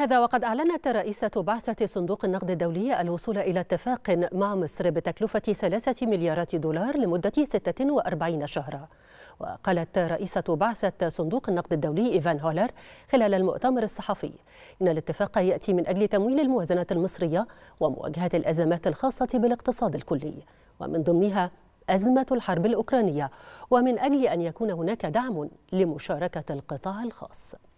هذا وقد أعلنت رئيسة بعثة صندوق النقد الدولي الوصول إلى اتفاق مع مصر بتكلفة ثلاثة مليارات دولار لمدة 46 شهرا وقالت رئيسة بعثة صندوق النقد الدولي إيفان هولر خلال المؤتمر الصحفي إن الاتفاق يأتي من أجل تمويل الموازنة المصرية ومواجهة الأزمات الخاصة بالاقتصاد الكلي ومن ضمنها أزمة الحرب الأوكرانية ومن أجل أن يكون هناك دعم لمشاركة القطاع الخاص